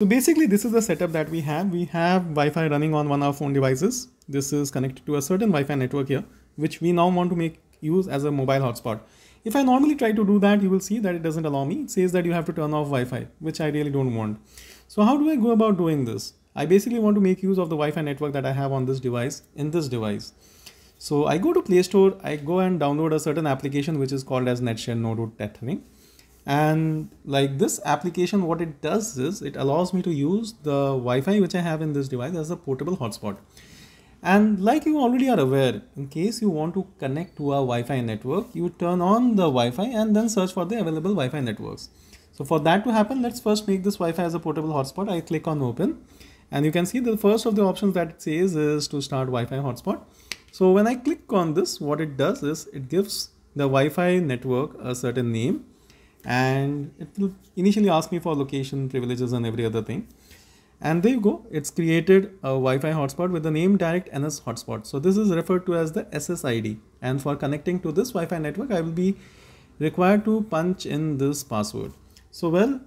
So basically this is the setup that we have. We have Wi-Fi running on one of our phone devices. This is connected to a certain Wi-Fi network here, which we now want to make use as a mobile hotspot. If I normally try to do that, you will see that it doesn't allow me. It says that you have to turn off Wi-Fi, which I really don't want. So how do I go about doing this? I basically want to make use of the Wi-Fi network that I have on this device, in this device. So I go to Play Store, I go and download a certain application which is called as NetShare Node Tethering and like this application what it does is it allows me to use the Wi-Fi which I have in this device as a portable hotspot and like you already are aware in case you want to connect to a Wi-Fi network you turn on the Wi-Fi and then search for the available Wi-Fi networks so for that to happen let's first make this Wi-Fi as a portable hotspot I click on open and you can see the first of the options that it says is to start Wi-Fi hotspot so when I click on this what it does is it gives the Wi-Fi network a certain name and it will initially ask me for location privileges and every other thing and there you go it's created a Wi-Fi hotspot with the name direct NS hotspot so this is referred to as the SSID and for connecting to this Wi-Fi network I will be required to punch in this password so well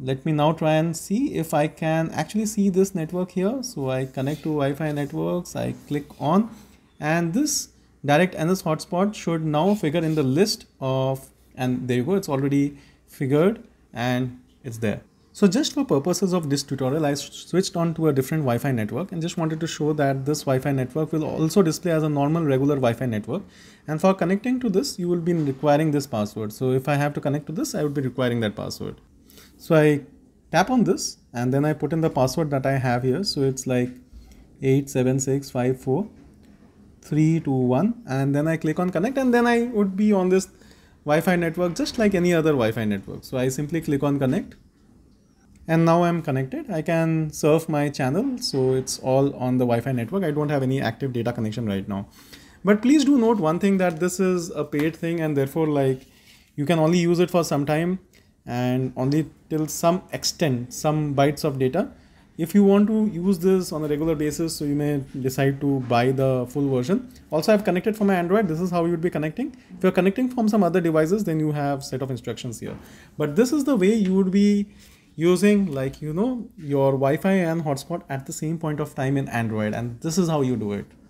let me now try and see if I can actually see this network here so I connect to Wi-Fi networks I click on and this direct NS hotspot should now figure in the list of and there you go it's already figured and it's there so just for purposes of this tutorial, I switched on to a different Wi-Fi network and just wanted to show that this Wi-Fi network will also display as a normal regular Wi-Fi network. And for connecting to this, you will be requiring this password. So if I have to connect to this, I would be requiring that password. So I tap on this and then I put in the password that I have here. So it's like 87654 321 and then I click on connect and then I would be on this Wi-Fi network just like any other Wi-Fi network. So I simply click on connect and now I'm connected. I can surf my channel. So it's all on the Wi-Fi network. I don't have any active data connection right now. But please do note one thing that this is a paid thing and therefore like you can only use it for some time and only till some extent, some bytes of data if you want to use this on a regular basis so you may decide to buy the full version also i've connected from my android this is how you would be connecting if you're connecting from some other devices then you have set of instructions here but this is the way you would be using like you know your wi-fi and hotspot at the same point of time in android and this is how you do it